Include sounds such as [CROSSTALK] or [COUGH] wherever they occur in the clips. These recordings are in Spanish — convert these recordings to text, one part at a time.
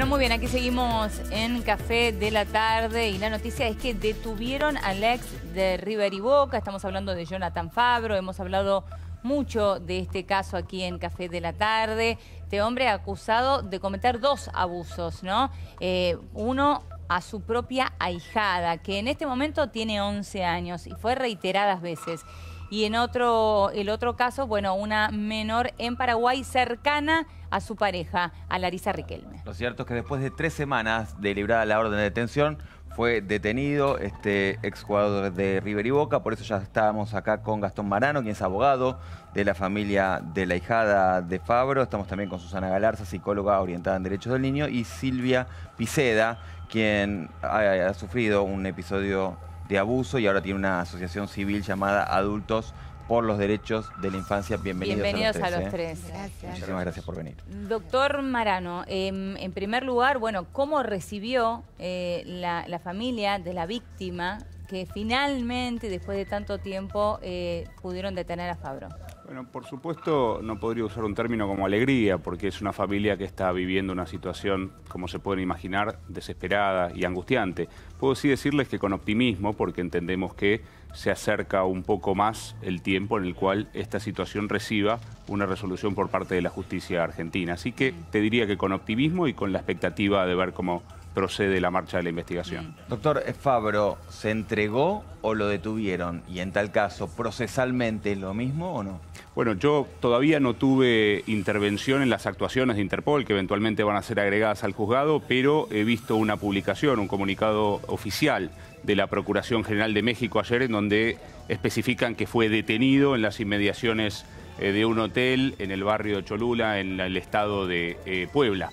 Bueno, muy bien, aquí seguimos en Café de la Tarde y la noticia es que detuvieron al ex de River y Boca, estamos hablando de Jonathan Fabro, hemos hablado mucho de este caso aquí en Café de la Tarde, este hombre acusado de cometer dos abusos, ¿no? Eh, uno a su propia ahijada, que en este momento tiene 11 años y fue reiteradas veces y en otro, el otro caso, bueno, una menor en Paraguay cercana a su pareja, a Larisa Riquelme. Lo cierto es que después de tres semanas de librada la orden de detención, fue detenido este exjugador de River y Boca, por eso ya estábamos acá con Gastón Marano, quien es abogado de la familia de la hijada de Fabro. Estamos también con Susana Galarza, psicóloga orientada en derechos del niño, y Silvia Piceda, quien ha sufrido un episodio de abuso y ahora tiene una asociación civil llamada Adultos por los Derechos de la Infancia. Bienvenidos, a los tres. A los tres. ¿eh? Muchísimas gracias por venir. Doctor Marano, em, en primer lugar, bueno, ¿cómo recibió eh, la, la, familia de la víctima que finalmente, después de tanto tiempo, eh, pudieron detener a Fabro? Bueno, por supuesto no podría usar un término como alegría, porque es una familia que está viviendo una situación, como se pueden imaginar, desesperada y angustiante. Puedo sí decirles que con optimismo, porque entendemos que se acerca un poco más el tiempo en el cual esta situación reciba una resolución por parte de la justicia argentina. Así que te diría que con optimismo y con la expectativa de ver cómo procede la marcha de la investigación. Mm. Doctor Fabro, ¿se entregó o lo detuvieron? Y en tal caso, ¿procesalmente lo mismo o no? Bueno, yo todavía no tuve intervención en las actuaciones de Interpol, que eventualmente van a ser agregadas al juzgado, pero he visto una publicación, un comunicado oficial de la Procuración General de México ayer, en donde especifican que fue detenido en las inmediaciones eh, de un hotel en el barrio de Cholula, en el estado de eh, Puebla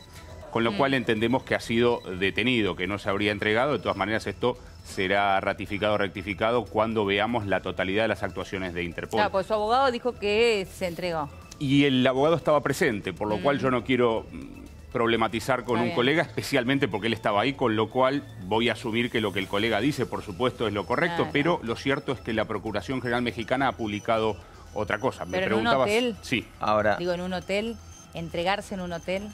con lo mm. cual entendemos que ha sido detenido, que no se habría entregado. De todas maneras, esto será ratificado o rectificado cuando veamos la totalidad de las actuaciones de Interpol. sea, pues su abogado dijo que se entregó. Y el abogado estaba presente, por lo mm. cual yo no quiero mm, problematizar con un colega, especialmente porque él estaba ahí, con lo cual voy a asumir que lo que el colega dice, por supuesto, es lo correcto, pero lo cierto es que la Procuración General Mexicana ha publicado otra cosa. En un hotel, sí. Ahora. Digo, en un hotel, entregarse en un hotel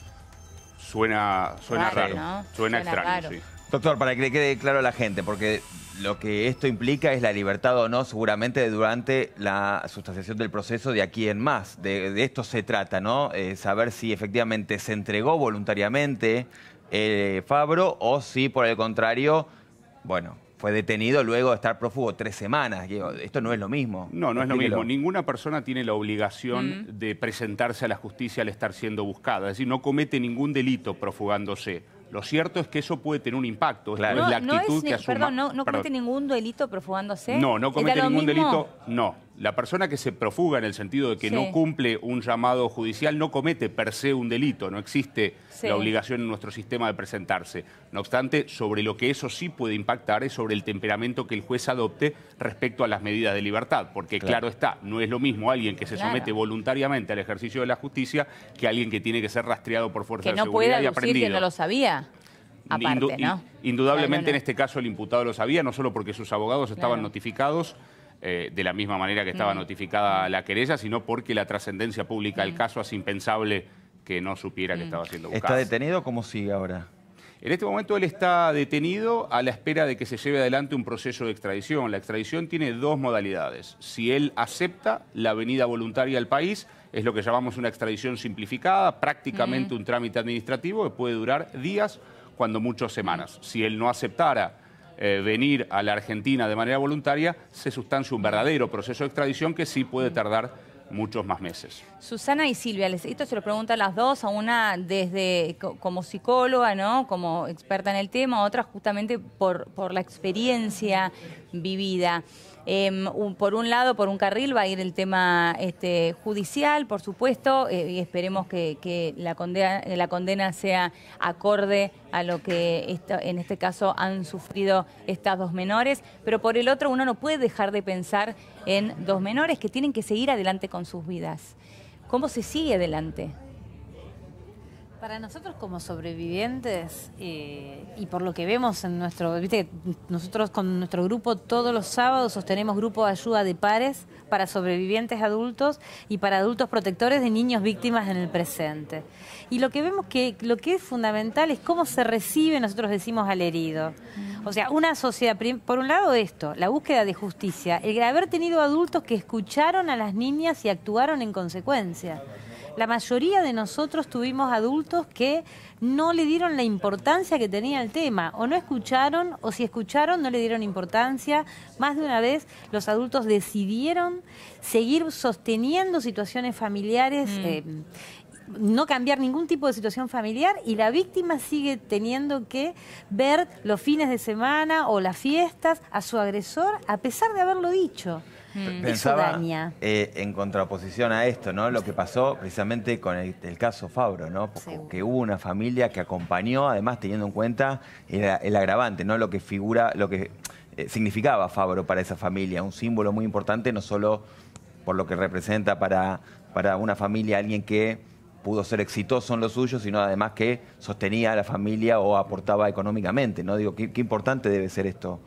suena, suena raro, Suena, extraño, Doctor, para que le quede claro a la gente, porque lo que esto implica es la libertad o no, seguramente durante la sustanciación del proceso de aquí en más. De, esto se trata, ¿no? Eh, saber si efectivamente se entregó voluntariamente eh, Fabro o si por el contrario, bueno, fue detenido luego de estar prófugo tres semanas. Esto no es lo mismo. No, no es lo mismo. Ninguna persona tiene la obligación de presentarse a la justicia al estar siendo buscada. Es decir, no comete ningún delito profugándose. Lo cierto es que eso puede tener un impacto. No, es la actitud no, comete ningún delito profugándose. No, no comete ningún delito, no la persona que se profuga en el sentido de que no cumple un llamado judicial no comete per se un delito, no existe la obligación en nuestro sistema de presentarse. No obstante, sobre lo que eso sí puede impactar es sobre el temperamento que el juez adopte respecto a las medidas de libertad, porque claro, está, no es lo mismo alguien que se somete voluntariamente al ejercicio de la justicia que alguien que tiene que ser rastreado por fuerza de seguridad y aprendido. Que no lo sabía. Indudablemente en este caso el imputado lo sabía, no solo porque sus abogados estaban notificados, eh, de la misma manera que estaba mm. notificada mm. la querella, sino porque la trascendencia pública del mm. caso hace impensable que no supiera que estaba siendo buscado. ¿Está detenido? o ¿Cómo sigue ahora? En este momento él está detenido a la espera de que se lleve adelante un proceso de extradición. La extradición tiene dos modalidades. Si él acepta la venida voluntaria al país, es lo que llamamos una extradición simplificada, prácticamente un trámite administrativo que puede durar días, cuando muchas semanas. Si él no aceptara eh, venir a la Argentina de manera voluntaria, se sustancia un verdadero proceso de extradición que sí puede tardar muchos más meses. Susana y Silvia, esto se lo preguntan las dos, a una desde como psicóloga, ¿no? como experta en el tema, a otra justamente por la experiencia vivida. Em, por un lado, por un carril va a ir el tema este, judicial, por supuesto, eh, y esperemos que, la, condena, sea acorde a lo que en este caso han sufrido estas dos menores, pero por el otro uno no puede dejar de pensar en dos menores que tienen que seguir adelante con sus vidas. ¿Cómo se sigue adelante? Para nosotros como sobrevivientes eh, y por lo que vemos en nuestro, viste, nosotros con nuestro grupo todos los sábados sostenemos grupo de ayuda de pares para sobrevivientes adultos y para adultos protectores de niños víctimas en el presente. Y lo que vemos que lo que es fundamental es cómo se recibe, nosotros decimos al herido. O sea, una sociedad, por un lado esto, la búsqueda de justicia, el haber tenido adultos que escucharon a las niñas y actuaron en consecuencia la mayoría de nosotros tuvimos adultos que no le dieron la importancia que tenía el tema, o no escucharon, o si escucharon no le dieron importancia. Más de una vez los adultos decidieron seguir sosteniendo situaciones familiares. Mm. Eh, no cambiar ningún tipo de situación familiar y la víctima sigue teniendo que ver los fines de semana o las fiestas a su agresor a pesar de haberlo dicho. Mm. Pensaba eh, en contraposición a esto, ¿no? Lo que pasó precisamente con el, caso Fabro, ¿no? hubo una familia que acompañó, además teniendo en cuenta el, agravante, ¿no? Lo que figura, lo que eh, significaba Fabro para esa familia, un símbolo muy importante, no solo por lo que representa para, para una familia, alguien que pudo ser exitoso en lo suyo, sino además que sostenía a la familia o aportaba económicamente, ¿no? Digo, qué importante debe ser esto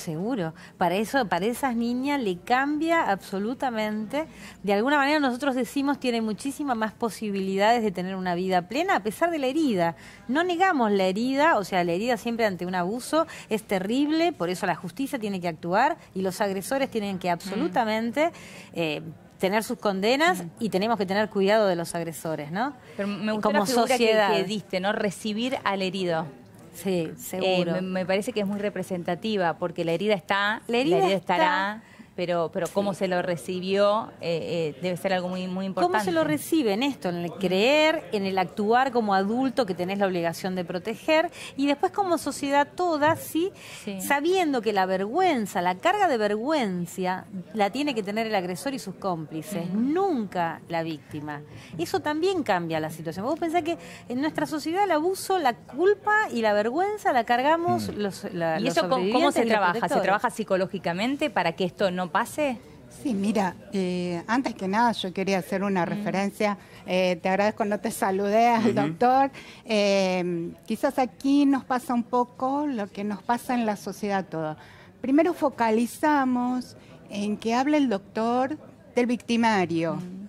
Seguro, para eso, para esas niñas le cambia absolutamente. De alguna manera nosotros decimos tiene muchísimas más posibilidades de tener una vida plena a pesar de la herida. No negamos la herida, o sea, la herida siempre ante un abuso es terrible, por eso la justicia tiene que actuar y los agresores tienen que absolutamente eh, tener sus condenas y tenemos que tener cuidado de los agresores, ¿no? Pero me gusta Como sociedad. diste, ¿no? Recibir al herido. Sí, eh, seguro. me, parece que es muy representativa porque la herida está, la herida, estará pero, pero cómo se lo recibió eh, eh, debe ser algo muy, muy importante. ¿Cómo se lo recibe en esto? En el creer, en el actuar como adulto que tenés la obligación de proteger y después como sociedad toda, ¿sí? sabiendo que la vergüenza, la carga de vergüenza la tiene que tener el agresor y sus cómplices, nunca la víctima. Eso también cambia la situación. Vos pensás que en nuestra sociedad el abuso, la culpa y la vergüenza la cargamos mm. los la, ¿Y eso cómo se trabaja? ¿Se trabaja psicológicamente para que esto no no pase? Sí, mira, eh, antes que nada yo quería hacer una mm. referencia. Eh, te agradezco, no te saludé al doctor. Eh, quizás aquí nos pasa un poco lo que nos pasa en la sociedad toda. Primero focalizamos en que habla el doctor del victimario. Mm.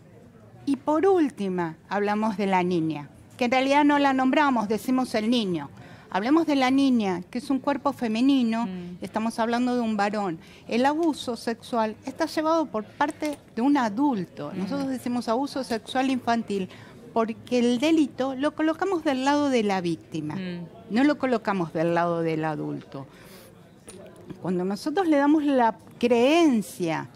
Y por última, hablamos de la niña, que en realidad no la nombramos, decimos el niño. Hablemos de la niña, que es un cuerpo femenino, mm. estamos hablando de un varón. El abuso sexual está llevado por parte de un adulto. Mm. Nosotros decimos abuso sexual infantil porque el delito lo colocamos del lado de la víctima, mm. no lo colocamos del lado del adulto. Cuando nosotros le damos la creencia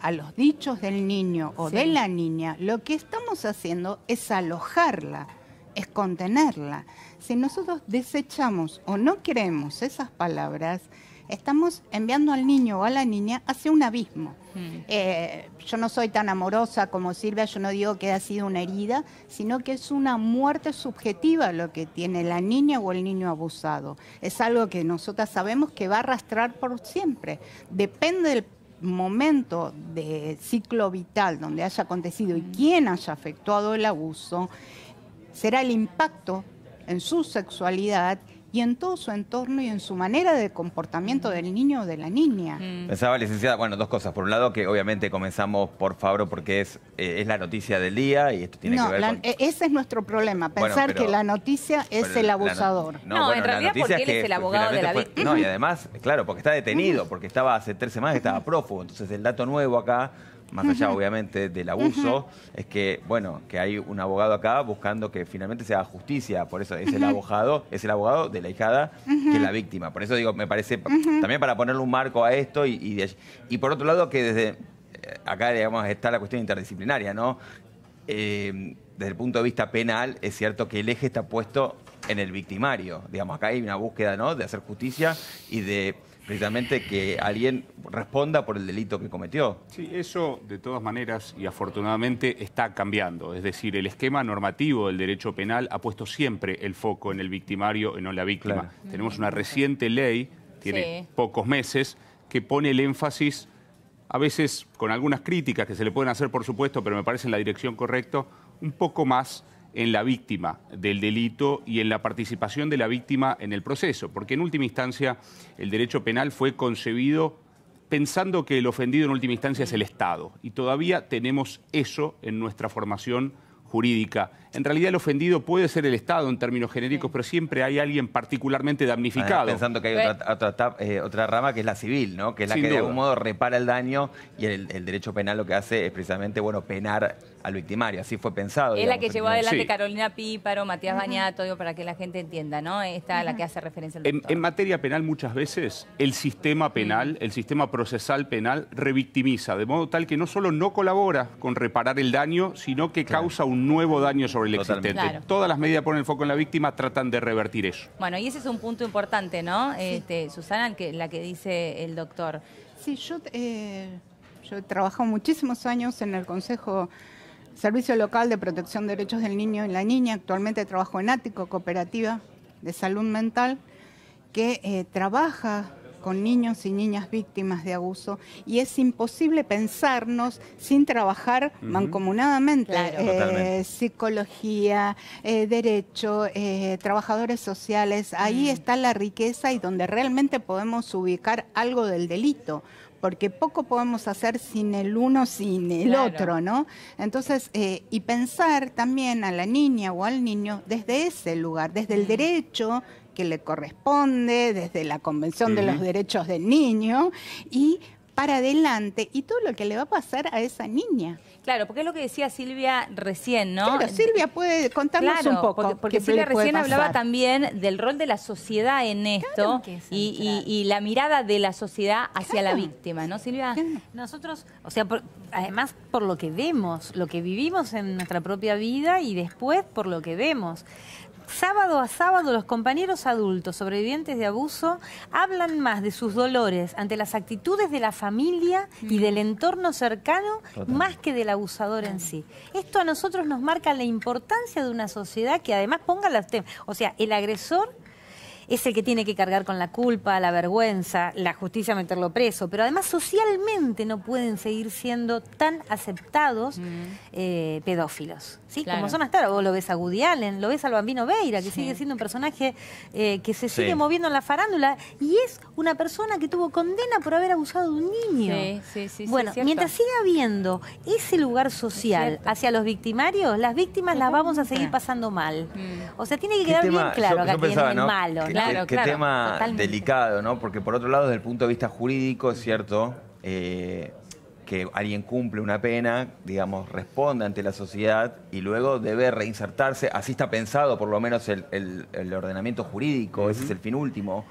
a los dichos del niño o de la niña, lo que estamos haciendo es alojarla, es contenerla si nosotros desechamos o no queremos esas palabras, estamos enviando al niño o a la niña hacia un abismo. Hmm. Eh, yo no soy tan amorosa como Silvia, yo no digo que ha sido una herida, sino que es una muerte subjetiva lo que tiene la niña o el niño abusado. Es algo que nosotras sabemos que va a arrastrar por siempre. Depende del momento de ciclo vital donde haya acontecido y hmm. quién haya efectuado el abuso, será el impacto en su sexualidad y en todo su entorno y en su manera de comportamiento del niño o de la niña. Mm. Pensaba, licenciada, bueno, dos cosas. Por un lado, que obviamente comenzamos por Fabro porque es, eh, es la noticia del día y esto tiene que ver e, ese es nuestro problema, pensar que la noticia es el abusador. no, en realidad porque él es, el abogado de la víctima. No, y además, claro, porque está detenido, [LAUGHS] porque estaba hace tres semanas que estaba prófugo. Entonces el dato nuevo acá más allá obviamente del abuso, es que, bueno, que hay un abogado acá buscando que finalmente sea justicia, por eso es el abogado, es el abogado de la hijada que es la víctima. Por eso digo, me parece, también para ponerle un marco a esto y, y, y por otro lado que desde eh, acá, digamos, está la cuestión interdisciplinaria, ¿no? Eh, desde el punto de vista penal, es cierto que el eje está puesto en el victimario. Digamos, acá hay una búsqueda ¿no? de hacer justicia y de precisamente que alguien responda por el delito que cometió. Sí, eso de todas maneras y afortunadamente está cambiando. Es decir, el esquema normativo del derecho penal ha puesto siempre el foco en el victimario y no en la víctima. Mm. Tenemos una reciente ley, tiene pocos meses, que pone el énfasis, a veces con algunas críticas que se le pueden hacer por supuesto, pero me parece en la dirección correcta, un poco más en la víctima del delito y en la participación de la víctima en el proceso, porque en última instancia el derecho penal fue concebido pensando que el ofendido en última instancia es el Estado, y todavía tenemos eso en nuestra formación jurídica en realidad el ofendido puede ser el Estado en términos genéricos, pero siempre hay alguien particularmente damnificado. pensando que hay eh, otra, rama que es la civil, ¿no? que es la que de algún modo repara el daño y el, derecho penal lo que hace es precisamente bueno, penar al victimario, así fue pensado. Es la que llevó adelante Carolina Píparo, Matías Bañato, para que la gente entienda, ¿no? Esta es la que hace referencia al en, en materia penal muchas veces el sistema penal, el sistema procesal penal revictimiza, de modo tal que no solo no colabora con reparar el daño, sino que causa un nuevo daño sobre el existente. Todas las medidas ponen el foco en la víctima, tratan de revertir eso. Bueno, y ese es un punto importante, ¿no? Este, Susana, la que dice el doctor. Sí, yo, eh, yo he trabajado muchísimos años en el Consejo Servicio Local de Protección de Derechos del Niño y la Niña. Actualmente trabajo en Ático, Cooperativa de Salud Mental, que eh, trabaja con niños y niñas víctimas de abuso y es imposible pensarnos sin trabajar mancomunadamente eh, psicología, eh, derecho, eh, trabajadores sociales. Ahí mm. está la riqueza y donde realmente podemos ubicar algo del delito porque poco podemos hacer sin el uno, sin el otro, ¿no? Entonces, y pensar también a la niña o al niño desde ese lugar, desde el mm. derecho que le corresponde desde la Convención de los Derechos del Niño y para adelante y todo lo que le va a pasar a esa niña. Claro, porque es lo que decía Silvia recién, ¿no? Claro, Silvia puede contarnos un poco. Porque, Silvia recién hablaba también del rol de la sociedad en esto y, la mirada de la sociedad hacia la víctima, ¿no, Silvia? Nosotros, o sea, además por lo que vemos, lo que vivimos en nuestra propia vida y después por lo que vemos. Sábado a sábado los compañeros adultos sobrevivientes de abuso hablan más de sus dolores ante las actitudes de la familia y del entorno cercano más que del abusador en sí. Esto a nosotros nos marca la importancia de una sociedad que además ponga las temas. O sea, el agresor es el que tiene que cargar con la culpa, la vergüenza, la justicia meterlo preso, pero además socialmente no pueden seguir siendo tan aceptados eh, pedófilos. ¿sí? Como son hasta ahora. o lo ves a Woody Allen, lo ves al Bambino Beira que sigue siendo un personaje eh, que se sigue moviendo en la farándula y es una persona que tuvo condena por haber abusado de un niño. bueno, mientras siga habiendo ese lugar social hacia los victimarios, las víctimas las vamos a seguir pasando mal. Mm. O sea, tiene que quedar bien claro que acá es malo. Qué, claro, tema delicado, ¿no? Porque por otro lado, desde el punto de vista jurídico, es cierto, eh, que alguien cumple una pena, digamos, responde ante la sociedad y luego debe reinsertarse. Así está pensado por lo menos el, ordenamiento jurídico, ese es el fin último.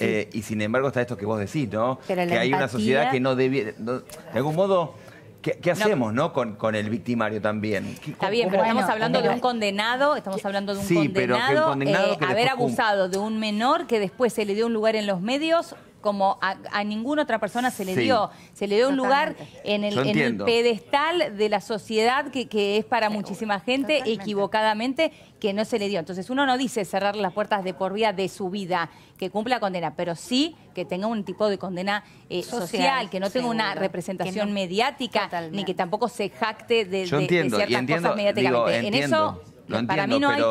Eh, y sin embargo está esto que vos decís, ¿no? que hay una sociedad que no debe... de algún modo... ¿Qué, hacemos no. Con, el victimario también? Está bien, pero estamos hablando de un condenado, estamos hablando de un condenado, pero que eh, haber abusado de un menor que después se le dio un lugar en los medios como a, ninguna otra persona se le dio. Se le dio un lugar en el, pedestal de la sociedad que, que es para muchísima gente equivocadamente que no se le dio. Entonces uno no dice cerrar las puertas de por vida de su vida, que cumpla condena, pero sí que tenga un tipo de condena eh, social, que no tenga una representación mediática, ni que tampoco se jacte de, ciertas cosas mediáticamente. en eso para mí no hay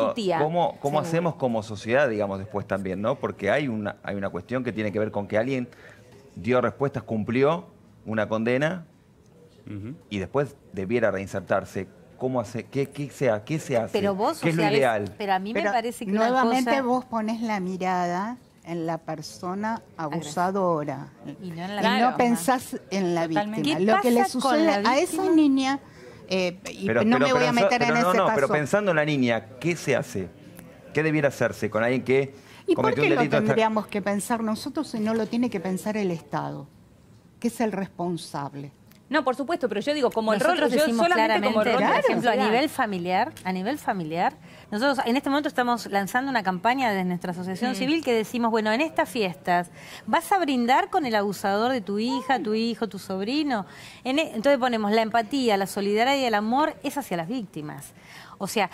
¿Cómo, hacemos como sociedad, digamos, después también, no? Porque hay una, hay una cuestión que tiene que ver con que alguien dio respuestas, cumplió una condena y después debiera reinsertarse. ¿Cómo hace? ¿Qué, qué, sea, ¿Qué se hace? Pero ¿Qué es lo ideal? Pero a mí me parece que Nuevamente vos pones la mirada en la persona abusadora y no, en la no pensás en la víctima. Lo que le sucede a esa niña eh, pero, no me voy a meter en ese Pero pensando en la niña, ¿qué se hace? ¿Qué debiera hacerse con alguien que ¿Y por qué lo tendríamos que pensar nosotros si no lo tiene que pensar el Estado? ¿Qué es el responsable. No, por supuesto, pero yo digo, como el rol, yo solamente como a nivel familiar, a nivel familiar, nosotros en este momento estamos lanzando una campaña desde nuestra asociación mm. civil que decimos, bueno, en estas fiestas, ¿vas a brindar con el abusador de tu hija, tu hijo, tu sobrino? En, e, entonces ponemos la empatía, la solidaridad y el amor es hacia las víctimas. O sea,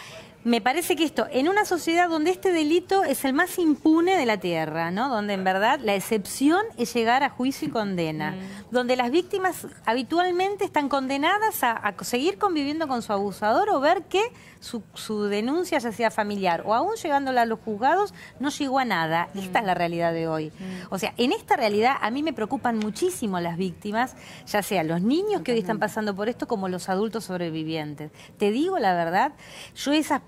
me parece que esto, en una sociedad donde este delito es el más impune de la tierra, ¿no? Donde en verdad la excepción es llegar a juicio y condena, mm. donde las víctimas habitualmente están condenadas a, seguir conviviendo con su abusador o ver que su, denuncia ya sea familiar o aún llegándola a los juzgados no llegó a nada. Mm. Esta es la realidad de hoy. Mm. O sea, en esta realidad a mí me preocupan muchísimo las víctimas, ya sea los niños que hoy están pasando por esto como los adultos sobrevivientes. Te digo la verdad, yo esas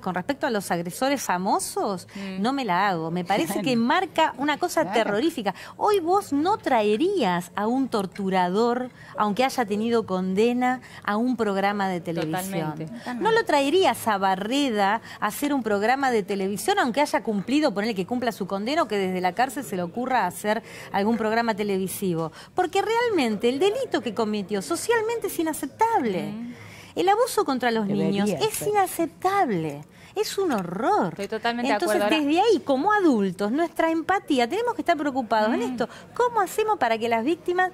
con respecto a los agresores famosos, mm. no me la hago. Me parece que marca una cosa terrorífica. Hoy vos no traerías a un torturador, aunque haya tenido condena, a un programa de televisión. No lo traerías a Barreda a hacer un programa de televisión, aunque haya cumplido, ponele que cumpla su condena o que desde la cárcel se le ocurra hacer algún programa televisivo. Porque realmente el delito que cometió socialmente es inaceptable. Mm. El abuso contra los niños es inaceptable. Es un horror. Estoy totalmente de acuerdo. desde ahí, como adultos, nuestra empatía, tenemos que estar preocupados en mm. esto. ¿Cómo hacemos para que las víctimas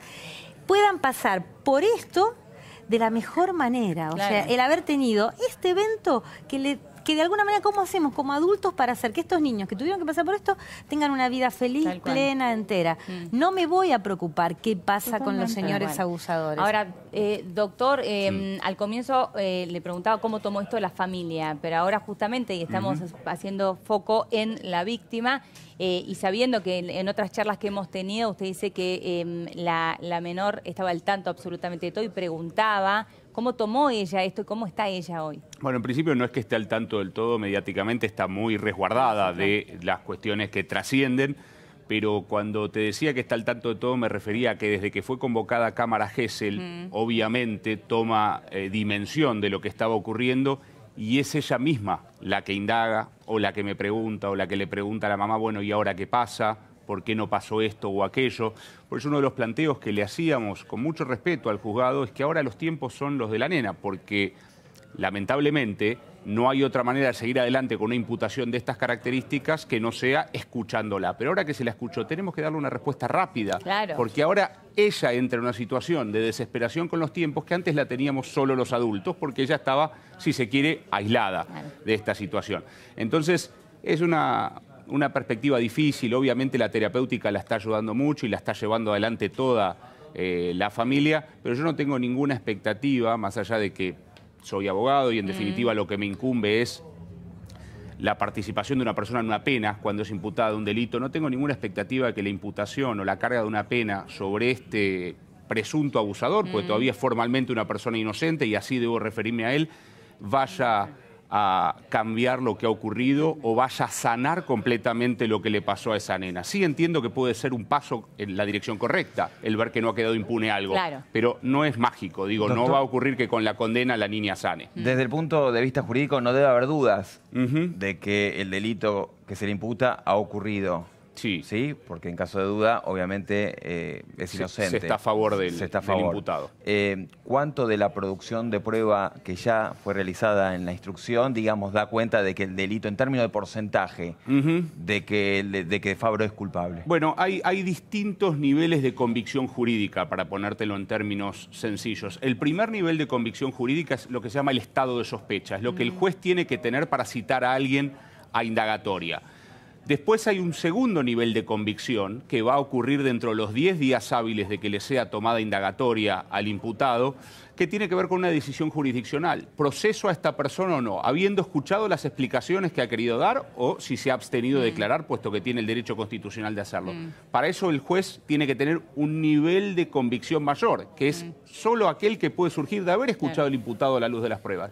puedan pasar por esto de la mejor manera? O sea, el haber tenido este evento que le que de alguna manera, ¿cómo hacemos como adultos para hacer que estos niños que tuvieron que pasar por esto tengan una vida feliz, plena, entera? Mm. No me voy a preocupar qué pasa con los señores abusadores. Ahora, eh, doctor, em, al comienzo eh, le preguntaba cómo tomó esto la familia, pero ahora justamente, y estamos haciendo foco en la víctima, eh, y sabiendo que en, otras charlas que hemos tenido, usted dice que em, la, menor estaba al tanto absolutamente de todo y preguntaba ¿Cómo tomó ella esto y cómo está ella hoy? Bueno, en principio no es que esté al tanto del todo mediáticamente, está muy resguardada de las cuestiones que trascienden, pero cuando te decía que está al tanto de todo me refería a que desde que fue convocada Cámara Gesell, obviamente toma eh, dimensión de lo que estaba ocurriendo y es ella misma la que indaga o la que me pregunta o la que le pregunta a la mamá, bueno, ¿y ahora qué pasa? por qué no pasó esto o aquello. Por eso uno de los planteos que le hacíamos con mucho respeto al juzgado es que ahora los tiempos son los de la nena, porque lamentablemente no hay otra manera de seguir adelante con una imputación de estas características que no sea escuchándola. Pero ahora que se la escuchó, tenemos que darle una respuesta rápida. Porque ahora ella entra en una situación de desesperación con los tiempos que antes la teníamos solo los adultos, porque ella estaba, si se quiere, aislada de esta situación. Entonces, es una, una perspectiva difícil, obviamente la terapéutica la está ayudando mucho y la está llevando adelante toda eh, la familia, pero yo no tengo ninguna expectativa, más allá de que soy abogado y en mm. definitiva lo que me incumbe es la participación de una persona en una pena cuando es imputada de un delito. No tengo ninguna expectativa de que la imputación o la carga de una pena sobre este presunto abusador, porque mm. todavía es formalmente una persona inocente y así debo referirme a él, vaya a cambiar lo que ha ocurrido o vaya a sanar completamente lo que le pasó a esa nena. Sí entiendo que puede ser un paso en la dirección correcta, el ver que no ha quedado impune algo, pero no es mágico, digo, no va a ocurrir que con la condena la niña sane. Mm. Desde el punto de vista jurídico no debe haber dudas de que el delito que se le imputa ha ocurrido. Sí. ¿Sí? Porque en caso de duda, obviamente, eh, es inocente. Se está a favor del, imputado. Eh, ¿Cuánto de la producción de prueba que ya fue realizada en la instrucción, digamos, da cuenta de que el delito, en términos de porcentaje, de, que, Fabro es culpable? Bueno, hay, hay distintos niveles de convicción jurídica, para ponértelo en términos sencillos. El primer nivel de convicción jurídica es lo que se llama el estado de sospecha, es lo que el mm. juez tiene que tener para citar a alguien a indagatoria. Después hay un segundo nivel de convicción que va a ocurrir dentro de los 10 días hábiles de que le sea tomada indagatoria al imputado, que tiene que ver con una decisión jurisdiccional. ¿Proceso a esta persona o no? Habiendo escuchado las explicaciones que ha querido dar o si se ha abstenido de mm. declarar, puesto que tiene el derecho constitucional de hacerlo. Mm. Para eso el juez tiene que tener un nivel de convicción mayor, que es mm. solo aquel que puede surgir de haber escuchado al imputado a la luz de las pruebas.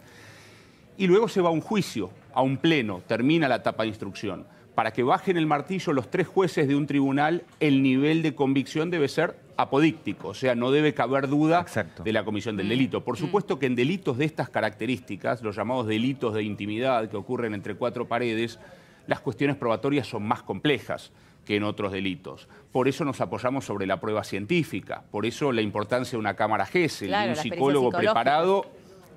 Y luego se va a un juicio, a un pleno, termina la etapa de instrucción para que bajen el martillo los tres jueces de un tribunal, el nivel de convicción debe ser apodíctico, o sea, no debe caber duda de la comisión del delito. Por mm. supuesto que en delitos de estas características, los llamados delitos de intimidad que ocurren entre cuatro paredes, las cuestiones probatorias son más complejas que en otros delitos. Por eso nos apoyamos sobre la prueba científica, por eso la importancia de una cámara jefe, de un psicólogo preparado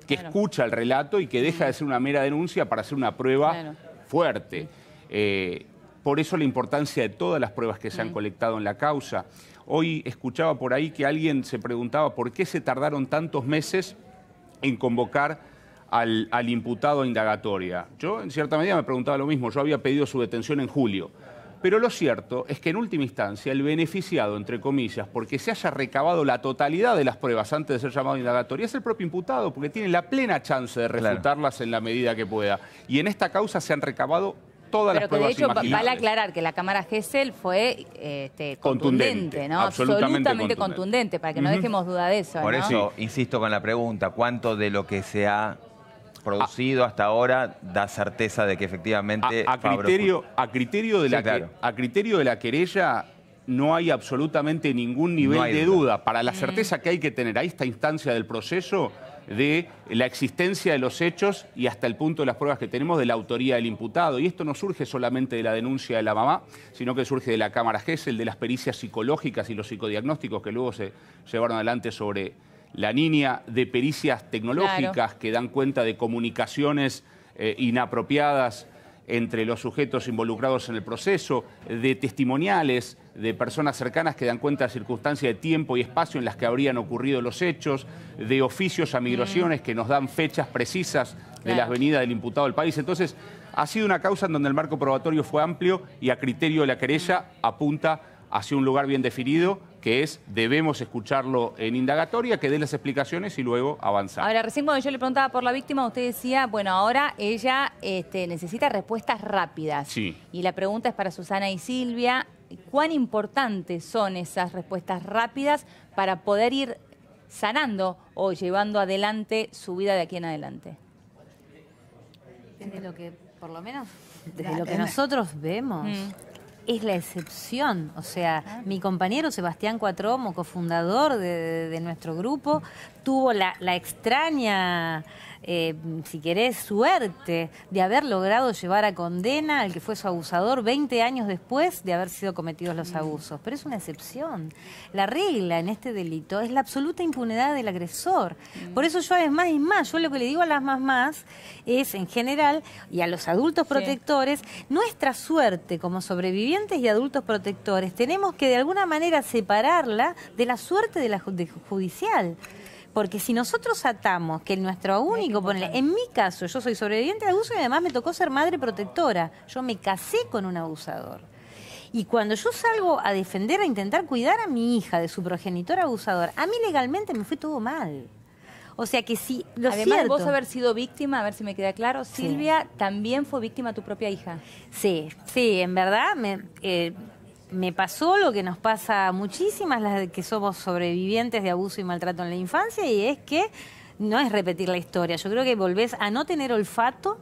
que escucha el relato y que deja de mm. ser una mera denuncia para hacer una prueba fuerte. Mm. Eh, por eso la importancia de todas las pruebas que se han colectado en la causa. Hoy escuchaba por ahí que alguien se preguntaba por qué se tardaron tantos meses en convocar al, imputado a indagatoria. Yo en cierta medida me preguntaba lo mismo, yo había pedido su detención en julio. Pero lo cierto es que en última instancia el beneficiado, entre comillas, porque se haya recabado la totalidad de las pruebas antes de ser llamado a indagatoria, es el propio imputado, porque tiene la plena chance de refutarlas en la medida que pueda. Y en esta causa se han recabado pero de hecho, vale aclarar que la Cámara Gesell fue este, contundente, Absolutamente, contundente. para que no dejemos duda de eso. Por eso, insisto con la pregunta, ¿cuánto de lo que se ha producido hasta ahora da certeza de que efectivamente... A, criterio, a, criterio de la a criterio de la querella no hay absolutamente ningún nivel de duda. Para la mm. certeza que hay que tener a esta instancia del proceso de la existencia de los hechos y hasta el punto de las pruebas que tenemos de la autoría del imputado. Y esto no surge solamente de la denuncia de la mamá, sino que surge de la Cámara Gesell, de las pericias psicológicas y los psicodiagnósticos que luego se llevaron adelante sobre la niña, de pericias tecnológicas que dan cuenta de comunicaciones eh, inapropiadas entre los sujetos involucrados en el proceso, de testimoniales de personas cercanas que dan cuenta de circunstancias de tiempo y espacio en las que habrían ocurrido los hechos, de oficios a migraciones mm. que nos dan fechas precisas de las venidas del imputado al país. Entonces, ha sido una causa en donde el marco probatorio fue amplio y a criterio de la querella apunta hacia un lugar bien definido que es debemos escucharlo en indagatoria, que dé las explicaciones y luego avanzar. Ahora, recién cuando yo le preguntaba por la víctima, usted decía, bueno, ahora ella este, necesita respuestas rápidas. Y la pregunta es para Susana y Silvia, ¿cuán importantes son esas respuestas rápidas para poder ir sanando o llevando adelante su vida de aquí en adelante? Desde lo que, por lo menos, lo que nosotros vemos. Mm es la excepción. O sea, mi compañero Sebastián Cuatromo, cofundador de, de, nuestro grupo, tuvo la, la extraña eh, si querés, suerte de haber logrado llevar a condena al que fue su abusador 20 años después de haber sido cometidos los abusos. Pero es una excepción. La regla en este delito es la absoluta impunidad del agresor. Mm. Por eso yo es más y más, yo lo que le digo a las más más es en general y a los adultos protectores, nuestra suerte como sobrevivientes y adultos protectores tenemos que de alguna manera separarla de la suerte de la judicial. Porque si nosotros atamos que nuestro único, en mi caso, yo soy sobreviviente de abuso y además me tocó ser madre protectora. Yo me casé con un abusador. Y cuando yo salgo a defender, a intentar cuidar a mi hija de su progenitor abusador, a mí legalmente me fue todo mal. O sea que si, Además, vos haber sido víctima, a ver si me queda claro, Silvia también fue víctima tu propia hija. Sí, sí, en verdad, me, eh, me pasó lo que nos pasa a muchísimas las que somos sobrevivientes de abuso y maltrato en la infancia y es que no es repetir la historia. Yo creo que volvés a no tener olfato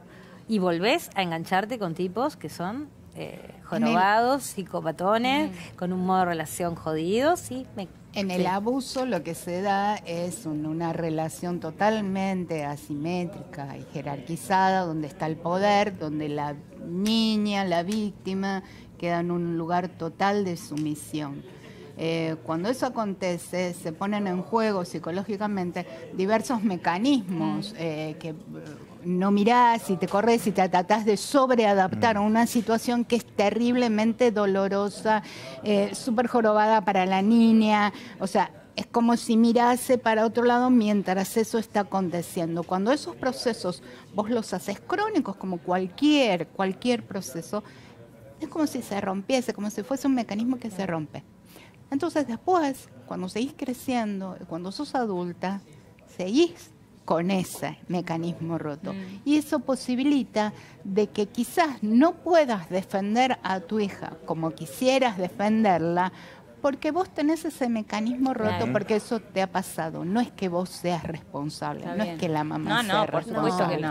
y volvés a engancharte con tipos que son eh, jorobados, psicopatones, mm. con un modo de relación jodido, sí. en el abuso lo que se da es una relación totalmente asimétrica y jerarquizada, donde está el poder, donde la niña, la víctima queda en un lugar total de sumisión. Eh, cuando eso acontece, se ponen en juego psicológicamente diversos mecanismos mm. eh, que eh, no mirás y te corres y te tratás de sobreadaptar mm. a una situación que es terriblemente dolorosa, súper jorobada para la niña. O sea, es como si mirase para otro lado mientras eso está aconteciendo. Cuando esos procesos vos los haces crónicos, como cualquier, cualquier proceso, es como si se rompiese, como si fuese un mecanismo que se rompe. Entonces después, cuando seguís creciendo, cuando sos adulta, seguís con ese mecanismo roto. Mm. Y eso posibilita de que quizás no puedas defender a tu hija como quisieras defenderla porque vos tenés ese mecanismo roto porque eso te ha pasado. No es que vos seas responsable, no es que la mamá sea no, responsable. Por supuesto que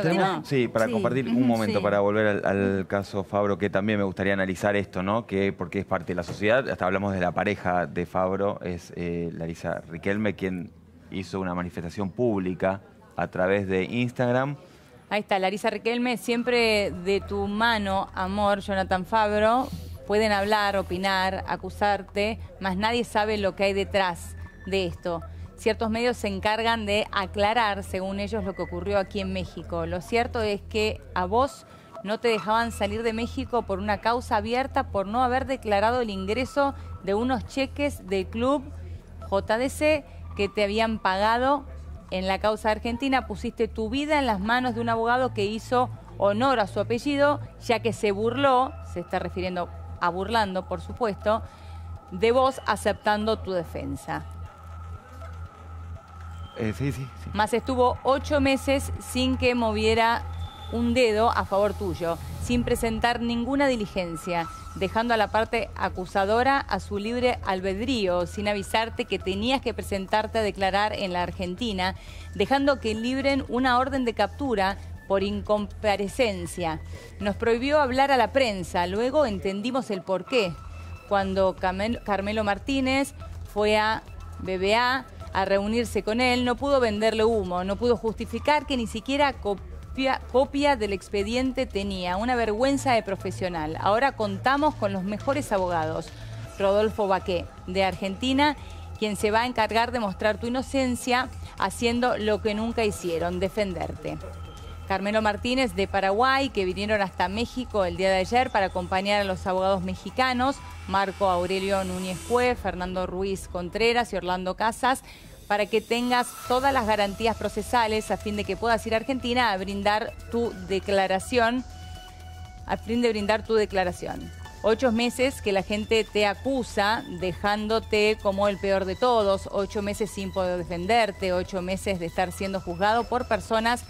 no. Perdón, Sí, para compartir un momento, para volver al, caso Fabro, que también me gustaría analizar esto, ¿no? Que porque es parte de la sociedad, hasta hablamos de la pareja de Fabro, es eh, Larisa Riquelme, quien hizo una manifestación pública a través de Instagram. Ahí está, Larisa Riquelme, siempre de tu mano, amor, Jonathan Fabro, pueden hablar, opinar, acusarte, más nadie sabe lo que hay detrás de esto. Ciertos medios se encargan de aclarar, según ellos, lo que ocurrió aquí en México. Lo cierto es que a vos no te dejaban salir de México por una causa abierta por no haber declarado el ingreso de unos cheques del club JDC que te habían pagado en la causa argentina. Pusiste tu vida en las manos de un abogado que hizo honor a su apellido, ya que se burló, se está refiriendo burlando, por supuesto, de vos aceptando tu defensa. Eh, sí, sí. Más estuvo ocho meses sin que moviera un dedo a favor tuyo, sin presentar ninguna diligencia, dejando a la parte acusadora a su libre albedrío, sin avisarte que tenías que presentarte a declarar en la Argentina, dejando que libren una orden de captura por incomparecencia. Nos prohibió hablar a la prensa, luego entendimos el porqué. Cuando Carmelo Martínez fue a BBA a reunirse con él, no pudo venderle humo, no pudo justificar que ni siquiera copia, copia del expediente tenía, una vergüenza de profesional. Ahora contamos con los mejores abogados. Rodolfo Baqué, de Argentina, quien se va a encargar de mostrar tu inocencia haciendo lo que nunca hicieron, defenderte. Carmelo Martínez de Paraguay, que vinieron hasta México el día de ayer para acompañar a los abogados mexicanos, Marco Aurelio Núñez Cue, Fernando Ruiz Contreras y Orlando Casas, para que tengas todas las garantías procesales a fin de que puedas ir a Argentina a brindar tu declaración, a fin de brindar tu declaración. Ocho meses que la gente te acusa dejándote como el peor de todos, ocho meses sin poder defenderte, ocho meses de estar siendo juzgado por personas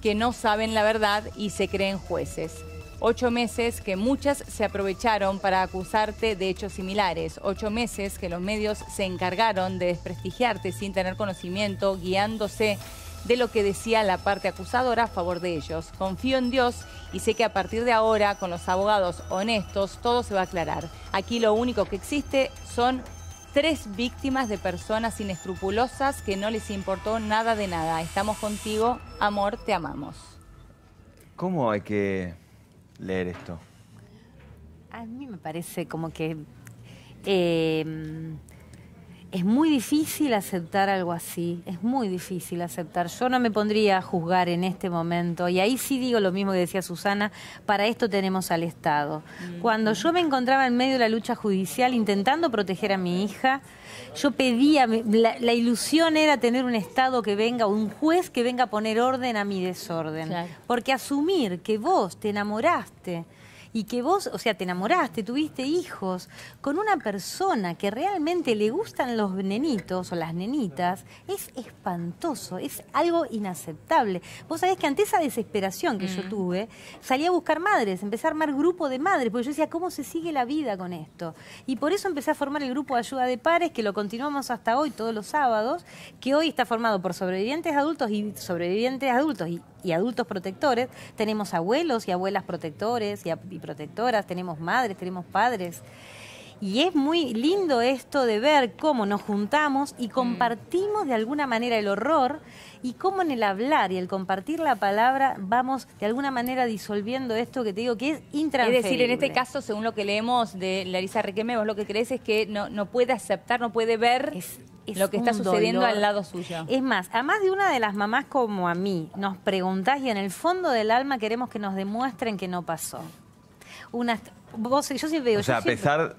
que no saben la verdad y se creen jueces. Ocho meses que muchas se aprovecharon para acusarte de hechos similares. Ocho meses que los medios se encargaron de desprestigiarte sin tener conocimiento, guiándose de lo que decía la parte acusadora a favor de ellos. Confío en Dios y sé que a partir de ahora, con los abogados honestos, todo se va a aclarar. Aquí lo único que existe son tres víctimas de personas inescrupulosas que no les importó nada de nada. Estamos contigo, amor, te amamos. ¿Cómo hay que leer esto? A mí me parece como que... Eh, es muy difícil aceptar algo así, es muy difícil aceptar. Yo no me pondría a juzgar en este momento, y ahí sí digo lo mismo que decía Susana, para esto tenemos al Estado. Cuando yo me encontraba en medio de la lucha judicial intentando proteger a mi hija, yo pedía, la, ilusión era tener un Estado que venga, un juez que venga a poner orden a mi desorden, porque asumir que vos te enamoraste, y que vos, o sea, te enamoraste, tuviste hijos con una persona que realmente le gustan los nenitos o las nenitas, es espantoso, es algo inaceptable. Vos sabés que ante esa desesperación que yo mm. tuve, salí a buscar madres, empecé a armar grupo de madres, porque yo decía, ¿cómo se sigue la vida con esto? Y por eso empecé a formar el grupo de ayuda de pares, que lo continuamos hasta hoy, todos los sábados, que hoy está formado por sobrevivientes adultos y sobrevivientes adultos y y adultos protectores, tenemos abuelos y abuelas protectores y, protectoras, tenemos madres, tenemos padres. Y es muy lindo esto de ver cómo nos juntamos y mm. compartimos de alguna manera el horror y cómo en el hablar y el compartir la palabra vamos de alguna manera disolviendo esto que te digo que es intransferible. Es decir, en este caso, según lo que leemos de Larisa Requeme, vos lo que crees es que no, no puede aceptar, no puede ver... lo que está sucediendo al lado suyo. Es más, a más de una de las mamás como a mí, nos preguntás y en el fondo del alma queremos que nos demuestren que no pasó. Una, vos, yo siempre digo... O sea, a pesar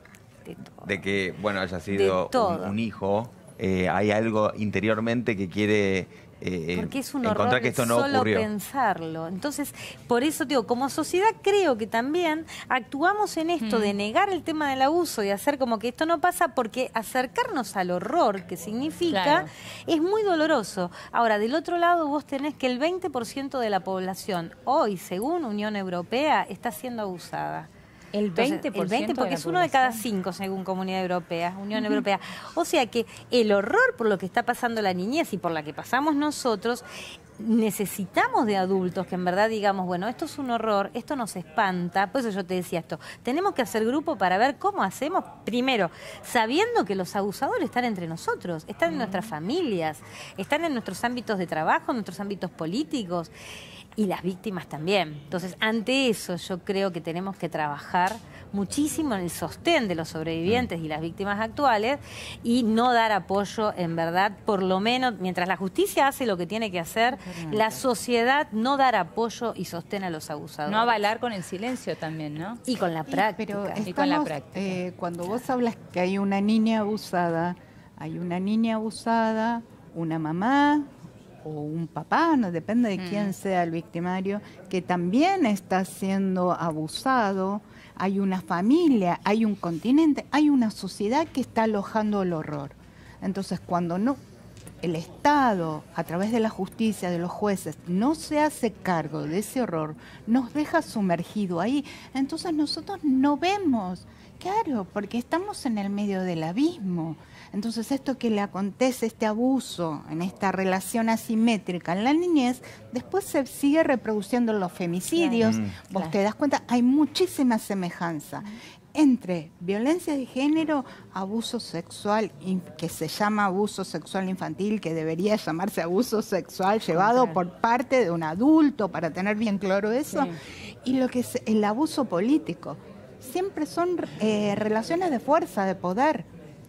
de, que, bueno, haya sido un, hijo, eh, hay algo interiormente que quiere eh, Porque es un horror que esto no solo pensarlo. Entonces, por eso digo, como sociedad creo que también actuamos en esto de mm. negar el tema del abuso y hacer como que esto no pasa porque acercarnos al horror que significa es muy doloroso. Ahora, del otro lado vos tenés que el 20% de la población hoy, según Unión Europea, está siendo abusada. El 20%. por 20%, porque es uno de cada cinco, según Comunidad Europea, Unión Europea. O sea que el horror por lo que está pasando la niñez y por la que pasamos nosotros, necesitamos de adultos que en verdad digamos, bueno, esto es un horror, esto nos espanta, por eso yo te decía esto, tenemos que hacer grupo para ver cómo hacemos, primero, sabiendo que los abusadores están entre nosotros, están en nuestras mm. familias, están en nuestros ámbitos de trabajo, en nuestros ámbitos políticos y las víctimas también. Entonces, ante eso yo creo que tenemos que trabajar muchísimo en el sostén de los sobrevivientes y las víctimas actuales y no dar apoyo, en verdad, por lo menos, mientras la justicia hace lo que tiene que hacer, la sociedad no dar apoyo y sostén a los abusados. No avalar con el silencio también, ¿no? Y con la práctica. Pero la eh, práctica. cuando vos hablas que hay una niña abusada, hay una niña abusada, una mamá o un papá, no depende de quién mm. sea el victimario, que también está siendo abusado, hay una familia, hay un continente, hay una sociedad que está alojando el horror. Entonces, cuando no el Estado, a través de la justicia, de los jueces, no se hace cargo de ese horror, nos deja sumergido ahí. Entonces nosotros no vemos, claro, porque estamos en el medio del abismo. Entonces esto que le acontece, este abuso en esta relación asimétrica en la niñez, después se sigue reproduciendo en los femicidios. Vos te das cuenta, hay muchísima semejanza entre violencia de género, abuso sexual, que se llama abuso sexual infantil, que debería llamarse abuso sexual llevado por parte de un adulto, para tener bien claro eso, y lo que es el abuso político. Siempre son eh, relaciones de fuerza, de poder.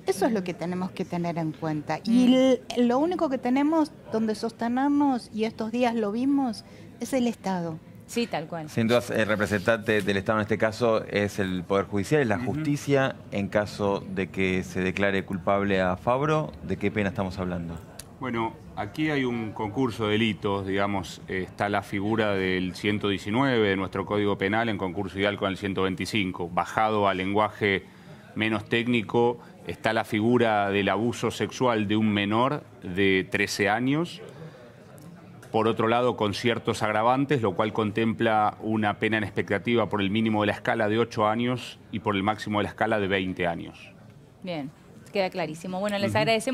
Eso es lo que tenemos que tener en cuenta. Y mm. lo único que tenemos donde sostenernos, y estos días lo vimos, es el Estado. Sí, tal cual. Sin duda, el representante del Estado en este caso es el Poder Judicial, es la justicia. En caso de que se declare culpable a Fabro, ¿de qué pena estamos hablando? Bueno, aquí hay un concurso de delitos, digamos, está la figura del 119 de nuestro Código Penal en concurso ideal con el 125, bajado al lenguaje menos técnico está la figura del abuso sexual de un menor de 13 años, por otro lado con ciertos agravantes, lo cual contempla una pena en expectativa por el mínimo de la escala de 8 años y por el máximo de la escala de 20 años. Bien, queda clarísimo. Bueno, les agradecemos.